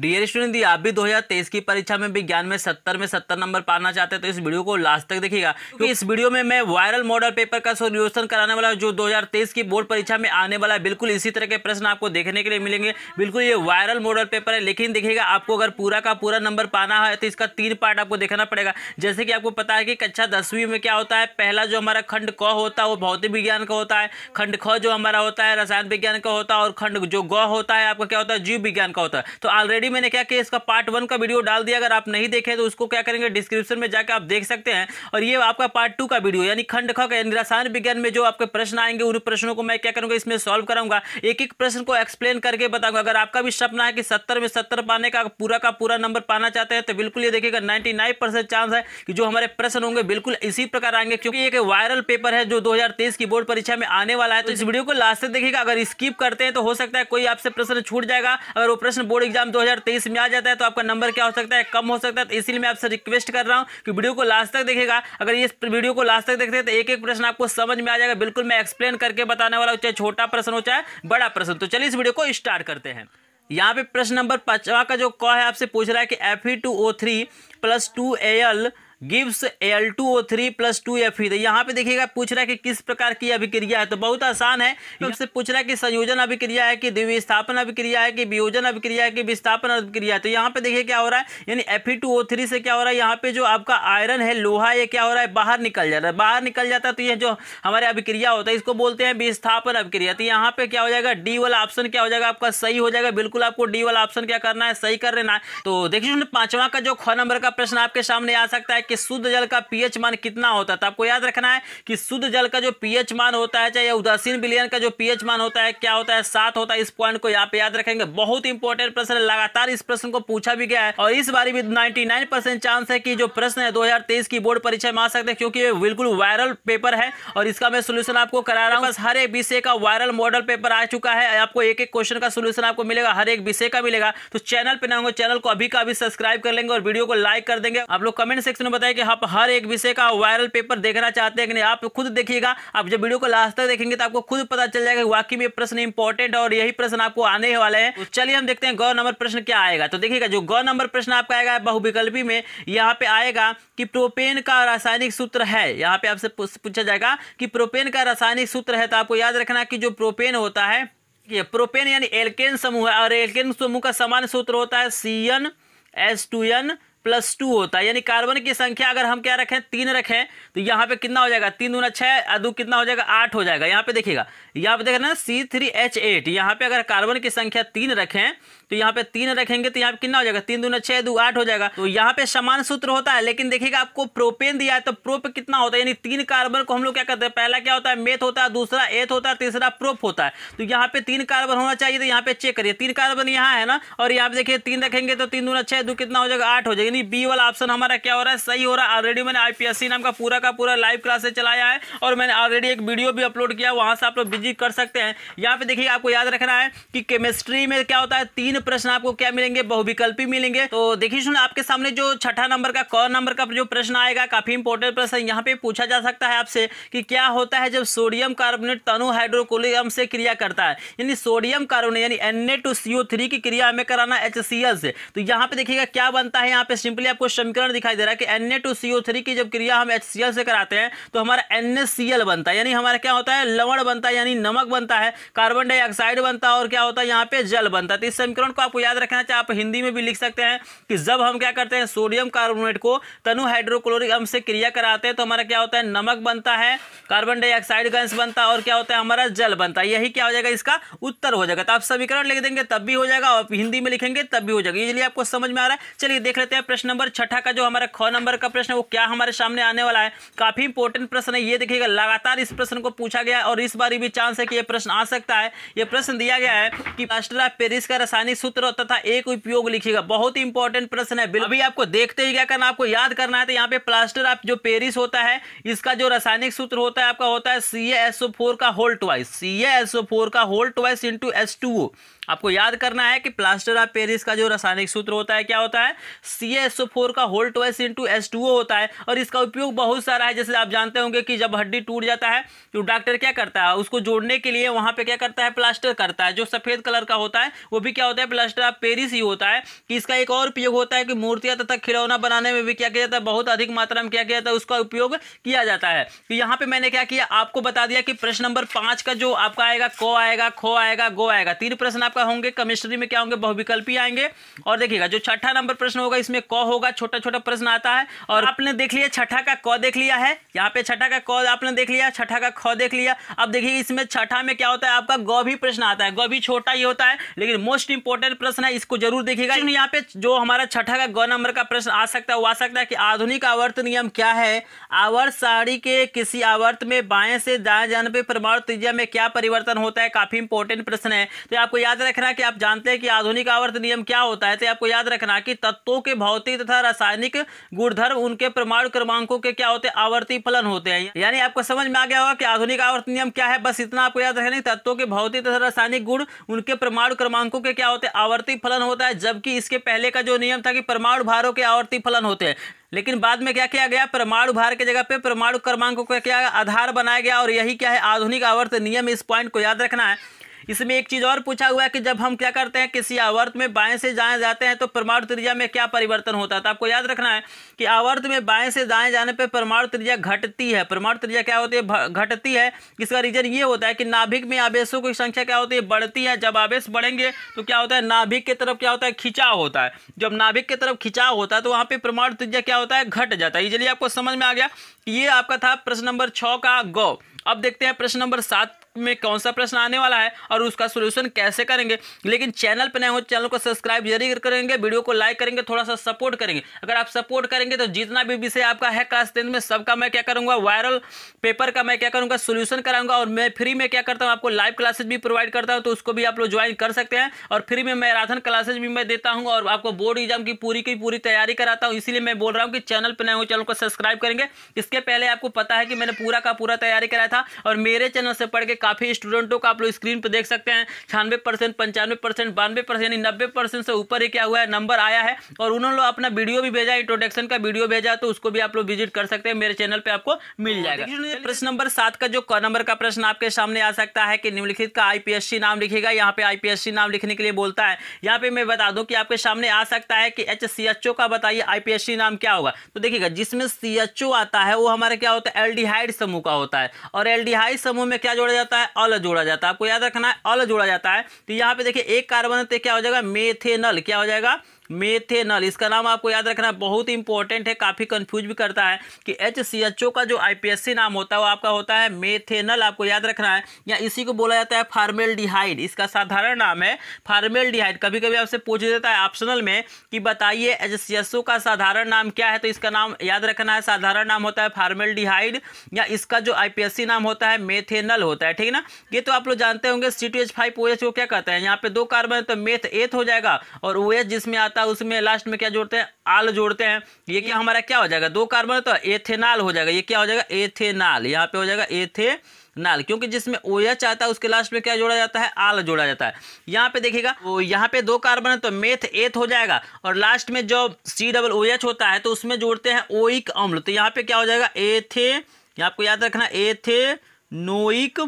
Dear student यदि आप भी 2023 की परीक्षा में विज्ञान में 70 में 70 नंबर पाना चाहते हैं तो इस वीडियो को लास्ट तक देखिएगा क्योंकि इस वीडियो में मैं वायरल मॉडल पेपर का सोल्यूशन कराने वाला हूं जो 2023 की बोर्ड परीक्षा में आने वाला है बिल्कुल इसी तरह के प्रश्न आपको देखने के लिए मिलेंगे बिल्कुल ये वायरल मॉडल पेपर है लेकिन देखिएगा आपको अगर पूरा का पूरा नंबर पाना है तो इसका तीन पार्ट आपको देखना पड़ेगा जैसे कि आपको पता है कि कक्षा दसवीं में क्या होता है पहला जो हमारा खंड क होता है वो भौतिक विज्ञान का होता है खंड ख जो हमारा होता है रसायन विज्ञान का होता है और खंड जो ग होता है आपका क्या होता है जीव विज्ञान का होता है तो ऑलरेडी ऑलरेडी मैंने क्या किया इसका पार्ट वन का वीडियो डाल दिया अगर आप नहीं देखे तो उसको क्या करेंगे डिस्क्रिप्शन में जाकर आप देख सकते हैं और ये आपका पार्ट टू का वीडियो यानी खंड ख रसायन विज्ञान में जो आपके प्रश्न आएंगे उन प्रश्नों को मैं क्या करूँगा इसमें सॉल्व कराऊंगा एक एक प्रश्न को एक्सप्लेन करके बताऊंगा अगर आपका भी सपना है कि सत्तर में सत्तर पाने का पूरा का पूरा नंबर पाना चाहते हैं तो बिल्कुल ये देखिएगा नाइन्टी चांस है कि जो हमारे प्रश्न होंगे बिल्कुल इसी प्रकार आएंगे क्योंकि एक वायरल पेपर है जो दो की बोर्ड परीक्षा में आने वाला है तो इस वीडियो को लास्ट से देखिएगा अगर स्किप करते हैं तो हो सकता है कोई आपसे प्रश्न छूट जाएगा अगर वो प्रश्न बोर्ड एग्जाम दो 2023 में आ जाता है तो आपका नंबर क्या हो सकता है कम हो सकता है तो इसीलिए मैं आपसे रिक्वेस्ट कर रहा हूँ कि वीडियो को लास्ट तक देखेगा अगर ये वीडियो को लास्ट तक देखते हैं तो एक एक प्रश्न आपको समझ में आ जाएगा बिल्कुल मैं एक्सप्लेन करके बताने वाला हूँ चाहे छोटा प्रश्न हो चाहे बड़ा प्रश्न तो चलिए इस वीडियो को स्टार्ट करते हैं यहाँ पे प्रश्न नंबर पाँचवा का जो क है आपसे पूछ रहा है कि F E two O three plus two A L gives L two O three plus two F E यहाँ पे देखिएगा पूछ रहा है कि किस प्रकार की अभिक्रिया है तो बहुत आसान है आपसे हम्म। पूछ रहा है कि संयोजन अभिक्रिया है कि द्विविस्थापन अभिक्रिया है कि वियोजन अभिक्रिया है कि विस्थापन अभिक्रिया है तो यहाँ पे देखिए क्या हो रहा है यानी F E two O three से क्या हो रहा है यहाँ पे जो आपका आयरन है लोहा ये क्या हो रहा है बाहर निकल जा रहा है बाहर निकल जाता है तो ये जो हमारे अभिक्रिया होता है इसको बोलते हैं विस्थापन अभिक्रिया तो यहाँ पे क्या हो जाएगा डी वाला ऑप्शन क्या हो जाएगा आपका सही हो जाएगा बिल्कुल आपको डी वाला ऑप्शन क्या करना है सही कर लेना है तो देखिए पांचवा का जो ख नंबर का प्रश्न आपके सामने आ सकता है कि शुद्ध जल का पीएच मान कितना होता है तो आपको याद रखना है कि शुद्ध जल का जो पीएच मान होता है चाहे उदासीन बिलियन का जो पीएच मान होता है क्या होता है सात होता है इस पॉइंट को यहाँ पे याद रखेंगे बहुत इंपॉर्टेंट प्रश्न लगातार इस प्रश्न को पूछा भी गया है और इस बार भी नाइनटी चांस है कि जो प्रश्न है दो की बोर्ड परीक्षा में आ सकते हैं क्योंकि ये बिल्कुल वायरल पेपर है और इसका मैं सोल्यूशन आपको करा रहा हूँ हर एक विषय का वायरल मॉडल पेपर आ चुका है आपको एक एक क्वेश्चन का सोल्यूशन आपको मिलेगा हर एक विषय का मिलेगा तो चैनल पे ना होंगे चैनल को अभी का अभी सब्सक्राइब कर लेंगे और वीडियो को लाइक कर देंगे आप लोग कमेंट सेक्शन में पता है कि आप हर एक विषय का वायरल पेपर देखना चाहते हैं कि नहीं आप खुद देखिएगा आप जब वीडियो को लास्ट तक देखेंगे तो आपको खुद पता चल जाएगा वाकई में प्रश्न इंपॉर्टेंट और यही प्रश्न आपको आने वाले हैं तो चलिए हम देखते हैं गौ नंबर प्रश्न क्या आएगा तो देखिएगा जो गौ नंबर प्रश्न आपका आएगा बहुविकल्पी में यहाँ पे आएगा कि प्रोपेन का रासायनिक सूत्र है यहाँ पे आपसे पूछा जाएगा कि प्रोपेन का रासायनिक सूत्र है तो आपको याद रखना कि जो प्रोपेन होता है ये प्रोपेन यानी एल्केन समूह है और एल्केन समूह का सामान्य सूत्र होता है C N S two N plus two होता है यानी कार्बन की संख्या अगर हम क्या रखें तीन रखें तो यहाँ पे कितना हो जाएगा तीन दूना छः अधु कितना हो जाएगा आठ हो जाएगा यहाँ पे देखिएगा यहाँ पे देखना सी थ्री एच एट यहाँ पे अगर कार्बन की संख्या तीन रखें तो यहाँ पे तीन रखेंगे तो यहाँ पे कितना हो जाएगा तीन दूना छः दू आठ हो जाएगा तो यहाँ पे समान सूत्र होता है लेकिन देखिएगा आपको प्रोपेन दिया है तो प्रोप कितना होता है यानी तीन कार्बन को हम लोग क्या करते हैं पहला क्या होता है मेथ होता है दूसरा एथ होता है तीसरा प्रोप होता है तो यहाँ पे तीन कार्बन होना चाहिए तो यहाँ पे चेक करिए तीन कार्बन यहाँ है ना और यहाँ पे देखिए तीन रखेंगे तो तीन दूना छः दू कितना हो जाएगा आठ हो जाएगा यानी बी वाला ऑप्शन हमारा क्या हो रहा है सही हो रहा है ऑलरेडी मैंने आईपीएससी नाम का पूरा का पूरा लाइव क्लासेस चलाया है और मैंने ऑलरेडी एक वीडियो भी अपलोड किया वहां से आप लोग विजिट कर सकते हैं यहाँ पे देखिए आपको याद रखना है कि केमिस्ट्री में क्या होता है तीन प्रश्न आपको क्या मिलेंगे बहुविकल्पी मिलेंगे तो देखिए सुन आपके सामने जो छठा नंबर का कौन नंबर का जो प्रश्न आएगा काफी इंपॉर्टेंट प्रश्न यहाँ पे पूछा जा सकता है आपसे कि क्या होता है जब सोडियम कार्बोनेट तनु हाइड्रोकोलियम से क्रिया करता है यानी सोडियम कार्बोनेट यानी एन की क्रिया हमें कराना एच से तो यहाँ पे देखिएगा क्या बनता है यहाँ पे सिंपली आपको समीकरण दिखाई दे रहा है कि N A two C O three की जब क्रिया हम एच सी एल से कराते हैं तो हमारा एन एस सी एल बनता है यानी हमारा क्या होता है लवण बनता है यानी नमक बनता है कार्बन डाइऑक्साइड बनता है और क्या होता है यहाँ पे जल बनता है तो इस समीकरण को आपको याद रखना चाहिए आप हिंदी में भी लिख सकते हैं कि जब हम क्या करते हैं सोडियम कार्बोनेट को तनु हाइड्रोक्लोरिक अम्ल से क्रिया कराते हैं तो हमारा क्या होता है नमक बनता है कार्बन डाइऑक्साइड गैस बनता है और क्या होता है हमारा जल बनता है यही क्या हो जाएगा इसका उत्तर हो जाएगा तो आप समीकरण लिख देंगे तब भी हो जाएगा और हिंदी में लिखेंगे तब भी हो जाएगा इजिली आपको समझ में आ रहा है चलिए देख लेते हैं प्रश्न नंबर छठा का जो हमारे ख नंबर का प्रश्न है वो क्या हमारे सामने आने वाला है काफी इंपॉर्टेंट प्रश्न है ये देखिएगा लगातार इस प्रश्न को पूछा गया और इस बार भी चांस है कि यह प्रश्न आ सकता है यह प्रश्न दिया गया है कि राष्ट्र पेरिस का रासायनिक सूत्र तथा एक उपयोग लिखेगा बहुत ही इंपॉर्टेंट प्रश्न है अभी आपको देखते ही क्या करना आपको याद करना है तो यहाँ पे प्लास्टर ऑफ जो पेरिस होता है इसका जो रासायनिक सूत्र होता है आपका होता है सी एस ओ फोर का whole twice C S O four का whole twice into S two आपको याद करना है कि प्लास्टर ऑफ पेरिस का जो रासायनिक सूत्र होता है क्या होता है सी एसओ का होल ट्वाइस इंटू एस होता है और इसका उपयोग बहुत सारा है जैसे आप जानते होंगे कि जब हड्डी टूट जाता है तो डॉक्टर क्या करता है उसको जोड़ने के लिए वहाँ पे क्या करता है प्लास्टर करता है जो सफ़ेद कलर का होता है वो भी क्या होता है प्लास्टर ऑफ पेरिस ही होता है कि इसका एक और उपयोग होता है कि मूर्तियाँ तथा खिलौना बनाने में भी क्या किया जाता है बहुत अधिक मात्रा में क्या किया जाता है उसका उपयोग किया जाता है तो यहाँ पर मैंने क्या किया आपको बता दिया कि प्रश्न नंबर पाँच का जो आपका आएगा को आएगा खो आएगा गो आएगा तीन प्रश्न आपका होंगे केमिस्ट्री में क्या होंगे बहुविकल्पी आएंगे और देखिएगा जो छठा नंबर प्रश्न होगा इसमें क होगा छोटा छोटा प्रश्न आता है और आपने देख लिया छठा का क देख लिया है यहाँ पे छठा का क आपने देख लिया छठा का ख देख लिया अब देखिए इसमें छठा में क्या होता है आपका ग भी प्रश्न आता है ग भी छोटा ही होता है लेकिन मोस्ट इंपोर्टेंट प्रश्न है इसको जरूर देखिएगा यहाँ पे जो हमारा छठा का ग नंबर का प्रश्न आ सकता है वो आ सकता है कि आधुनिक आवर्त नियम क्या है आवर्त साड़ी के किसी आवर्त में बाएं से दाएं जाने पर परमाणु त्रिज्या में क्या परिवर्तन होता है काफी इंपोर्टेंट प्रश्न है तो आपको याद रखना कि आप जानते हैं कि आधुनिक आवर्त नियम क्या होता है तो आपको याद रखना कि तत्वों के भाव भौतिक तथा रासायनिक गुणधर्म उनके परमाणु क्रमांकों के क्या होते हैं आवर्ती फलन होते हैं यानी आपको समझ में आ गया होगा कि आधुनिक आवर्त नियम क्या है बस इतना आपको याद रखना तत्वों के भौतिक तथा रासायनिक गुण उनके परमाणु क्रमांकों के क्या होते हैं आवर्ती फलन होता है जबकि इसके पहले का जो नियम था कि परमाणु भारों के आवर्ती फलन होते हैं लेकिन बाद में क्या किया गया परमाणु भार के जगह पे परमाणु क्रमांकों का क्या आधार बनाया गया और यही क्या है आधुनिक आवर्त नियम इस पॉइंट को याद रखना है इसमें एक चीज़ और पूछा हुआ है कि जब हम क्या करते हैं किसी आवर्त में बाएं से जाएं जाते हैं तो परमाणु त्रिज्या में क्या परिवर्तन होता है तो आपको याद रखना है कि आवर्त में बाएं से दाएं जाने पर परमाणु त्रिज्या घटती है परमाणु त्रिज्या क्या होती है घटती है इसका रीजन ये होता है कि नाभिक में आवेशों की संख्या क्या होती है बढ़ती है जब आवेश बढ़ेंगे तो क्या होता है नाभिक की तरफ क्या होता है खिंचाव होता है जब नाभिक की तरफ खिंचाव होता है तो वहाँ पर परमाणु त्रिज्या क्या होता है घट जाता है इजिली आपको समझ में आ गया ये आपका था प्रश्न नंबर छ का गौ अब देखते हैं प्रश्न नंबर सात में कौन सा प्रश्न आने वाला है और उसका सोल्यूशन कैसे करेंगे लेकिन चैनल पर नए हो चैनल तो को सब्सक्राइब जरूर करेंगे वीडियो को लाइक करेंगे थोड़ा सा सपोर्ट करेंगे अगर आप सपोर्ट करेंगे तो जितना भी विषय आपका है क्लास टेंथ में सबका मैं क्या करूँगा वायरल पेपर का मैं क्या करूँगा सोल्यूशन कराऊंगा और मैं फ्री में क्या करता हूँ आपको लाइव क्लासेज भी प्रोवाइड करता हूँ तो उसको भी आप लोग ज्वाइन कर सकते हैं और फ्री में मैराथन क्लासेज भी मैं देता हूँ और आपको बोर्ड एग्जाम की पूरी की पूरी तैयारी कराता हूँ इसलिए मैं बोल रहा हूँ कि चैनल पर नए हो चैनल को सब्सक्राइब करेंगे इसके पहले आपको पता है कि मैंने पूरा का पूरा तैयारी कराया था और मेरे चैनल से पढ़ के काफ़ी स्टूडेंटों का आप लोग स्क्रीन पर देख सकते हैं छियानवे परसेंट पंचानवे परसेंट बानवे परसेंट नब्बे परसेंट से ऊपर ही क्या हुआ है नंबर आया है और उन्होंने लोग अपना वीडियो भी भेजा इंट्रोडक्शन का वीडियो भेजा तो उसको भी आप लोग विजिट कर सकते हैं मेरे चैनल पर आपको मिल हाँ, जाएगा तो प्रश्न नंबर सात का जो नंबर का प्रश्न आपके सामने आ सकता है कि निम्नलिखित का आईपीएससी नाम लिखेगा यहाँ पे आईपीएससी नाम लिखने के लिए बोलता है यहाँ पे मैं बता दूं कि आपके सामने आ सकता है कि एच का बताइए आईपीएससी नाम क्या होगा तो देखिएगा जिसमें सी आता है वो हमारे क्या होता है एल समूह का होता है और एल समूह में क्या जोड़ा जाता है जाता है अल जोड़ा जाता है आपको याद रखना है अल जोड़ा जाता है तो यहाँ पे देखिए एक कार्बन तो क्या हो जाएगा मेथेनल क्या हो जाएगा मेथेनल इसका नाम आपको याद रखना बहुत इंपॉर्टेंट है काफ़ी कंफ्यूज भी करता है कि एच का जो आई नाम होता है वो आपका होता है मेथेनल आपको याद रखना है या इसी को बोला जाता है फार्मेल्डिहाइड इसका साधारण नाम है फार्मेल्डिहाइड कभी कभी आपसे पूछ देता है ऑप्शनल में कि बताइए एच का साधारण नाम क्या है तो इसका नाम याद रखना है साधारण नाम होता है फार्मेल्डिहाइड या इसका जो आईपीएससी नाम होता है मेथेनल होता है ठीक है ना ये तो आप लोग जानते होंगे C two H five O H को क्या कहते हैं यहाँ पे दो कार्बन है तो मेथ एथ हो जाएगा और ओ एच जिसमें आता होता है उसमें लास्ट में क्या जोड़ते हैं आल जोड़ते हैं ये क्या हमारा क्या हो जाएगा दो कार्बन तो एथेनाल हो जाएगा ये क्या हो जाएगा एथेनाल यहाँ पे हो जाएगा एथे नाल क्योंकि जिसमें ओ एच आता है उसके लास्ट में क्या जोड़ा जाता है आल जोड़ा जाता है यहाँ पे देखिएगा तो यहाँ पे दो कार्बन है तो मेथ एथ हो जाएगा और लास्ट में जो सी डबल ओ एच होता है तो उसमें जोड़ते हैं ओइक अम्ल तो यहाँ पे क्या हो जाएगा एथे यहाँ आपको याद रखना एथे नोइक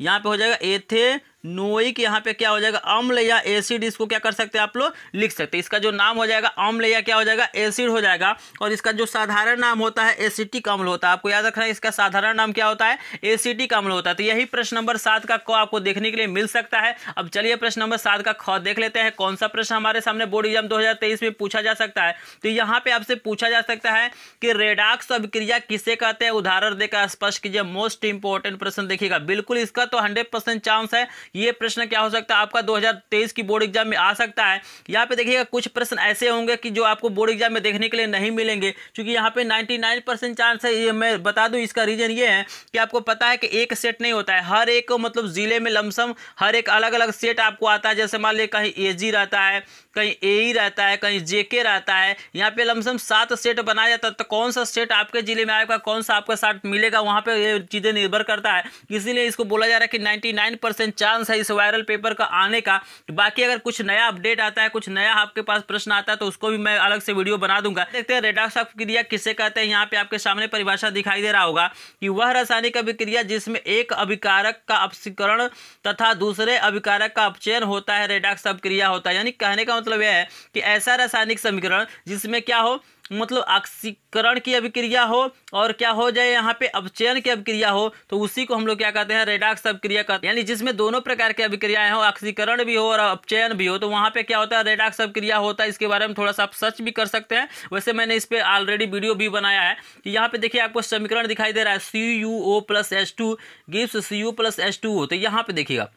यहाँ पे हो जाएगा एथे नोइक यहाँ पे क्या हो जाएगा अम्ल या एसिड इसको क्या कर सकते हैं आप लोग लिख सकते हैं इसका जो नाम हो जाएगा अम्ल या क्या हो जाएगा एसिड हो जाएगा और इसका जो साधारण नाम होता है एसिटिक अम्ल होता है आपको याद रखना है इसका साधारण नाम क्या होता है एसिटिक अम्ल होता है तो यही प्रश्न नंबर सात का क आपको देखने के लिए मिल सकता है अब चलिए प्रश्न नंबर सात का ख देख लेते हैं कौन सा प्रश्न हमारे सामने बोर्ड एग्जाम दो में पूछा जा सकता है तो यहाँ पे आपसे पूछा जा सकता है कि रेडाक्स अभिक्रिया किसे कहते हैं उदाहरण देकर स्पष्ट कीजिए मोस्ट इंपॉर्टेंट प्रश्न देखिएगा बिल्कुल इसका तो हंड्रेड चांस है ये प्रश्न क्या हो सकता है आपका 2023 की बोर्ड एग्जाम में आ सकता है यहाँ पे देखिएगा कुछ प्रश्न ऐसे होंगे कि जो आपको बोर्ड एग्जाम में देखने के लिए नहीं मिलेंगे क्योंकि यहाँ पे 99 परसेंट चांस है ये मैं बता दूँ इसका रीज़न ये है कि आपको पता है कि एक सेट नहीं होता है हर एक मतलब ज़िले में लमसम हर एक अलग अलग सेट आपको आता है जैसे मान लीजिए कहीं ए रहता है कहीं ए e रहता है कहीं जे रहता है यहाँ पे लमसम सात सेट बनाया जाता है तो कौन सा सेट आपके ज़िले में आएगा कौन सा आपका साथ मिलेगा वहाँ पर ये चीज़ें निर्भर करता है इसीलिए इसको बोला जा रहा है कि नाइन्टी चांस चांस है इस वायरल पेपर का आने का तो बाकी अगर कुछ नया अपडेट आता है कुछ नया आपके पास प्रश्न आता है तो उसको भी मैं अलग से वीडियो बना दूंगा देखते हैं रेडाक्स क्रिया किससे कहते हैं यहाँ पे आपके सामने परिभाषा दिखाई दे रहा होगा कि वह रासायनिक अभिक्रिया जिसमें एक अभिकारक का अपसिकरण तथा दूसरे अभिकारक का अपचयन होता है रेडाक्स अभिक्रिया होता है यानी कहने का मतलब यह है कि ऐसा रासायनिक समीकरण जिसमें क्या हो मतलब ऑक्सीकरण की अभिक्रिया हो और क्या हो जाए यहाँ पे अपचयन की अभिक्रिया हो तो उसी को हम लोग क्या कहते हैं रेडाक्स अभिक्रिया कहते हैं यानी जिसमें दोनों प्रकार की अभिक्रियाएं हो ऑक्सीकरण भी हो और अपचयन भी हो तो वहाँ पे क्या होता है रेडाक्स अभिक्रिया होता है इसके बारे में थोड़ा सा आप सर्च भी कर सकते हैं वैसे मैंने इस पर ऑलरेडी वीडियो भी बनाया है कि यहाँ पे देखिए आपको समीकरण दिखाई दे रहा है C U O plus S two gives C U plus H two हो तो यहाँ पे देखिएगा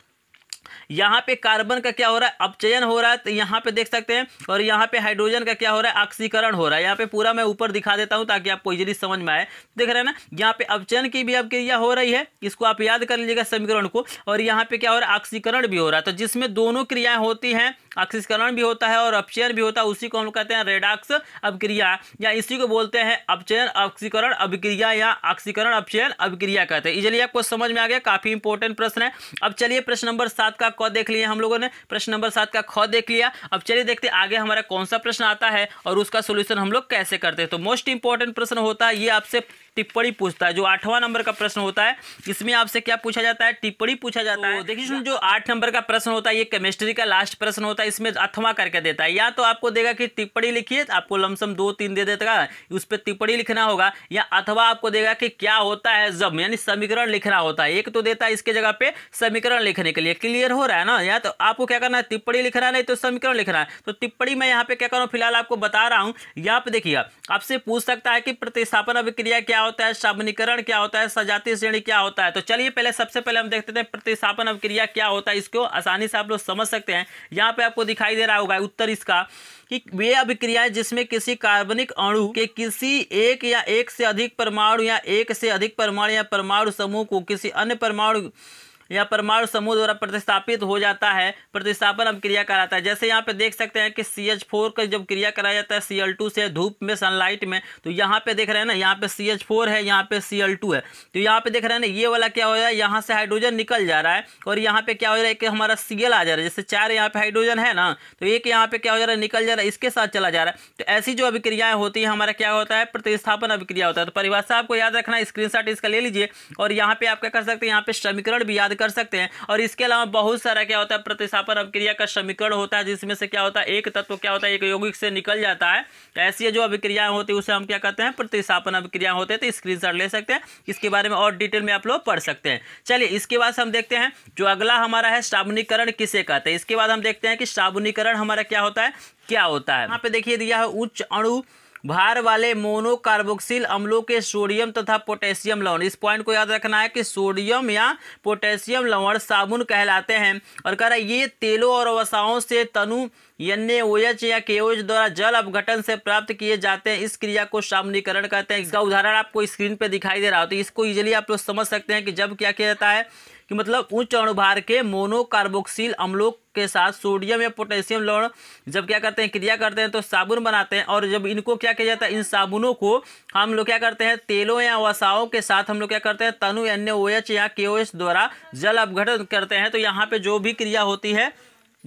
यहाँ पे कार्बन का क्या हो रहा है अपचयन हो रहा है तो यहाँ पे देख सकते हैं और यहाँ पे हाइड्रोजन का क्या हो रहा है ऑक्सीकरण हो रहा है यहाँ पे पूरा मैं ऊपर दिखा देता हूँ ताकि आपको इजीली समझ में आए देख रहे हैं ना यहाँ पे अपचयन की भी अब क्रिया हो रही है इसको आप याद कर लीजिएगा समीकरण को और यहाँ पे क्या हो रहा है ऑक्सीकरण भी हो रहा है तो जिसमें दोनों क्रियाएं होती हैं ऑक्सीकरण भी होता है और अपचयन भी होता है उसी को हम कहते हैं रेडाक्स अभिक्रिया या इसी को बोलते हैं अपचयन ऑक्सीकरण अभिक्रिया या ऑक्सीकरण अपचयन अभिक्रिया कहते हैं इजिली आपको समझ में आ गया काफ़ी इंपॉर्टेंट प्रश्न है अब चलिए प्रश्न नंबर सात का क देख लिया हम लोगों ने प्रश्न नंबर सात का ख देख लिया अब चलिए देखते आगे हमारा कौन सा प्रश्न आता है और उसका सोल्यूशन हम लोग कैसे करते हैं तो मोस्ट इंपॉर्टेंट प्रश्न होता है ये आपसे टिप्पणी पूछता है जो आठवां नंबर का प्रश्न होता है इसमें आपसे क्या पूछा जाता है टिप्पणी पूछा जाता है तो देखिए जो आठ नंबर का प्रश्न होता है ये केमिस्ट्री का लास्ट प्रश्न होता है इसमें अथवा करके देता है या तो आपको देगा कि टिप्पणी लिखिए आपको लमसम दो तीन दे देगा उस पर टिप्पणी लिखना होगा या अथवा आपको देगा कि क्या होता है जब यानी समीकरण लिखना होता है एक तो देता है इसके जगह पे समीकरण लिखने के लिए क्लियर हो रहा है ना या तो आपको क्या करना है टिप्पणी लिखना नहीं तो समीकरण लिखना है तो टिप्पणी मैं यहाँ पे क्या करूँ फिलहाल आपको बता रहा हूँ यहाँ पे देखिए आपसे पूछ सकता है कि प्रतिस्थापन अभिक्रिया क्या क्या होता है शब्दीकरण क्या होता है सजातीय श्रेणी क्या होता है तो चलिए पहले सबसे पहले हम देखते हैं प्रतिस्थापन अवक्रिया क्या होता है इसको आसानी से आप लोग समझ सकते हैं यहाँ पे आपको दिखाई दे रहा होगा उत्तर इसका कि वे अभिक्रियाएं जिसमें किसी कार्बनिक अणु के किसी एक या एक से अधिक परमाणु या एक से अधिक परमाणु या परमाणु समूह को किसी अन्य परमाणु यह परमाणु समूह द्वारा प्रतिस्थापित हो जाता है प्रतिस्थापन अब क्रिया कराता है जैसे यहाँ पे देख सकते हैं कि सी एच फोर का जब क्रिया कराया जाता है सी एल टू से धूप में सनलाइट में तो यहाँ पे देख रहे हैं ना यहाँ पे सी एच फोर है यहाँ पे सी एल टू है तो यहाँ पे देख रहे हैं ना ये वाला क्या हो रहा है यहाँ से हाइड्रोजन निकल जा रहा है और यहाँ पे क्या हो रहा है कि हमारा सी एल आ जा रहा है जैसे चार यहाँ पे हाइड्रोजन है ना तो एक यहाँ पे क्या हो जा रहा है निकल जा रहा है इसके साथ चला जा रहा है तो ऐसी जो अभिक्रियाएं होती है हमारा क्या होता है प्रतिस्थापन अभिक्रिया होता है तो परिभाषा आपको याद रखना स्क्रीनशॉट इसका ले लीजिए और यहाँ पे आप क्या कर सकते हैं यहाँ पे समीकरण भी याद कर सकते हैं और इसके अलावा बहुत सारा क्या होता है प्रतिस्थापन अभिक्रिया का समीकरण होता है जिसमें से क्या होता है एक तत्व क्या होता है एक यौगिक से निकल जाता है तो ऐसी जो अभिक्रियाएं होती है उसे हम क्या कहते हैं प्रतिस्थापन अभिक्रिया होते हैं तो स्क्रीन ले सकते हैं इसके बारे में और डिटेल में आप लोग पढ़ सकते हैं चलिए इसके बाद हम देखते हैं जो अगला हमारा है श्रावणीकरण किसे कहते हैं इसके बाद हम देखते हैं कि श्रावणीकरण हमारा क्या होता है क्या होता है यहाँ पे देखिए दिया है उच्च अणु भार वाले मोनोकार्बोक्सिल अम्लों के सोडियम तथा पोटेशियम लवण इस पॉइंट को याद रखना है कि सोडियम या पोटेशियम लवण साबुन कहलाते हैं और कह रहा है ये तेलों और वसाओं से तनु एनएओएच या केओएच द्वारा जल अपघटन से प्राप्त किए जाते हैं इस क्रिया को सामनीकरण कहते हैं इसका उदाहरण आपको स्क्रीन पर दिखाई दे रहा हो तो इसको इजिली आप लोग समझ सकते हैं कि जब क्या किया जाता है कि मतलब उच्च अणुभार के मोनोकार्बोक्सिल अम्लों के साथ सोडियम या पोटेशियम लवण जब क्या करते हैं क्रिया करते हैं तो साबुन बनाते हैं और जब इनको क्या किया जाता है इन साबुनों को हम लोग क्या करते हैं तेलों या वसाओं के साथ हम लोग क्या करते हैं तनु एन या के द्वारा जल अपघटन करते हैं तो यहाँ पर जो भी क्रिया होती है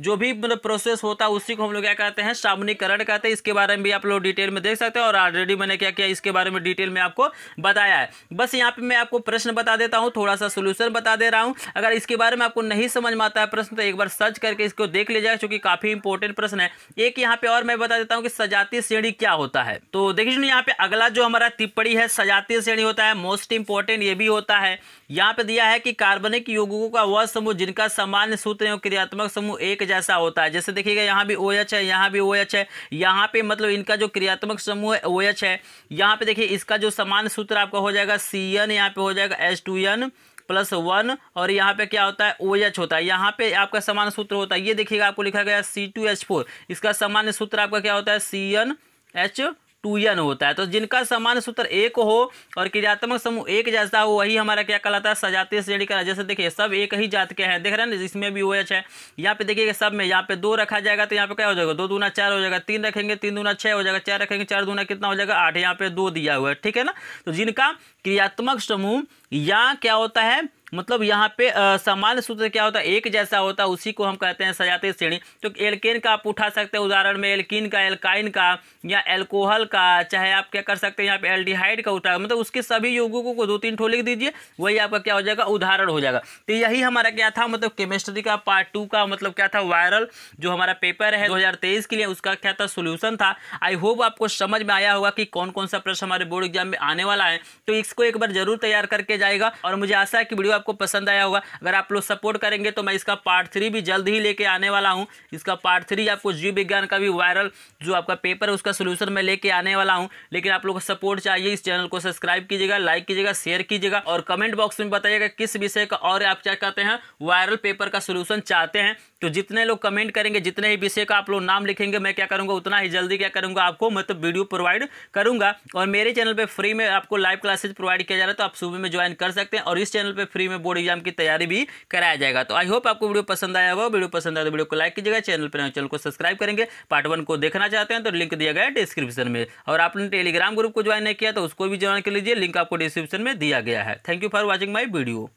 जो भी मतलब प्रोसेस होता है उसी को हम लोग क्या कहते हैं सामनीकरण कहते हैं इसके बारे में भी आप लोग डिटेल में देख सकते हैं और ऑलरेडी मैंने क्या किया इसके बारे में डिटेल में आपको बताया है बस यहाँ पे मैं आपको प्रश्न बता देता हूँ थोड़ा सा सोल्यूशन बता दे रहा हूँ अगर इसके बारे में आपको नहीं समझ में आता है प्रश्न तो एक बार सर्च करके इसको देख लिया जाए क्योंकि काफ़ी इंपॉर्टेंट प्रश्न है एक यहाँ पे और मैं बता देता हूँ कि सजातीय श्रेणी क्या होता है तो देखिए यहाँ पे अगला जो हमारा टिप्पणी है सजातीय श्रेणी होता है मोस्ट इंपॉर्टेंट ये भी होता है यहाँ पे दिया है कि कार्बनिक युगों का वह समूह जिनका सामान्य सूत्र एवं क्रियात्मक समूह एक जैसा होता है जैसे देखिएगा यहाँ भी ओ एच है यहाँ भी ओ एच है यहाँ पे मतलब इनका जो क्रियात्मक समूह है ओ एच है यहाँ पे देखिए इसका जो समान सूत्र आपका हो जाएगा सी एन यहाँ पे हो जाएगा S two N plus one और यहाँ पे क्या होता है ओ एच होता है यहाँ पे आपका समान सूत्र होता है ये देखिएगा आपको लिखा गया सी टू एच फोर इसका सामान्य सूत्र आपका क्या होता है C N H two N होता है तो जिनका सामान्य सूत्र एक हो और क्रियात्मक समूह एक जैसा हो वही हमारा क्या कहलाता है सजातीय श्रेणी का जैसे देखिए सब एक ही जात के हैं देख रहे हैं ना इसमें भी ओ एच है यहाँ पे देखिए सब में यहाँ पे दो रखा जाएगा तो यहाँ पे क्या हो जाएगा दो दूना चार हो जाएगा तीन रखेंगे तीन दूना छः हो जाएगा चार रखेंगे चार दूना कितना हो जाएगा आठ यहाँ पे दो दिया हुआ है ठीक है ना तो जिनका क्रियात्मक समूह या क्या होता है मतलब यहाँ पे सामान्य सूत्र क्या होता है एक जैसा होता है उसी को हम कहते हैं सजातीय श्रेणी तो एल्केन का आप उठा सकते हैं उदाहरण में एल्किन का एल्काइन का या एल्कोहल का चाहे आप क्या कर सकते हैं यहाँ पे एल्डिहाइड का उठा मतलब उसके सभी योगों को दो तीन ठो लिख दीजिए वही आपका क्या हो जाएगा उदाहरण हो जाएगा तो यही हमारा क्या था मतलब केमिस्ट्री का पार्ट टू का मतलब क्या था वायरल जो हमारा पेपर है दो के लिए उसका क्या था सोल्यूशन था आई होप आपको समझ में आया होगा कि कौन कौन सा प्रश्न हमारे बोर्ड एग्जाम में आने वाला है तो इसको एक बार जरूर तैयार करके जाएगा और मुझे आशा है कि वीडियो आपको पसंद आया होगा अगर आप लोग सपोर्ट करेंगे तो मैं इसका पार्ट थ्री भी जल्द ही लेके आने वाला हूँ इसका पार्ट थ्री आपको जीव विज्ञान का भी वायरल जो आपका पेपर है उसका सोल्यूशन मैं लेके आने वाला हूँ लेकिन आप लोग को सपोर्ट चाहिए इस चैनल को सब्सक्राइब कीजिएगा लाइक कीजिएगा शेयर कीजिएगा और कमेंट बॉक्स में बताइएगा किस विषय का और आप क्या कहते हैं वायरल पेपर का सोल्यूशन चाहते हैं तो जितने लोग कमेंट करेंगे जितने ही विषय का आप लोग नाम लिखेंगे मैं क्या करूँगा उतना ही जल्दी क्या करूँगा आपको मतलब वीडियो प्रोवाइड करूँगा और मेरे चैनल पर फ्री में आपको लाइव क्लासेज प्रोवाइड किया जा रहा है तो आप सुबह में ज्वाइन कर सकते हैं और इस चैनल पर फ्री फ्री में बोर्ड एग्जाम की तैयारी भी कराया जाएगा तो आई होप आपको वीडियो पसंद आया होगा वीडियो पसंद आया तो वीडियो को लाइक कीजिएगा चैनल पर चैनल को सब्सक्राइब करेंगे पार्ट वन को देखना चाहते हैं तो लिंक दिया गया डिस्क्रिप्शन में और आपने टेलीग्राम ग्रुप को ज्वाइन नहीं किया तो उसको भी ज्वाइन कर लीजिए लिंक आपको डिस्क्रिप्शन में दिया गया है thank you for watching my video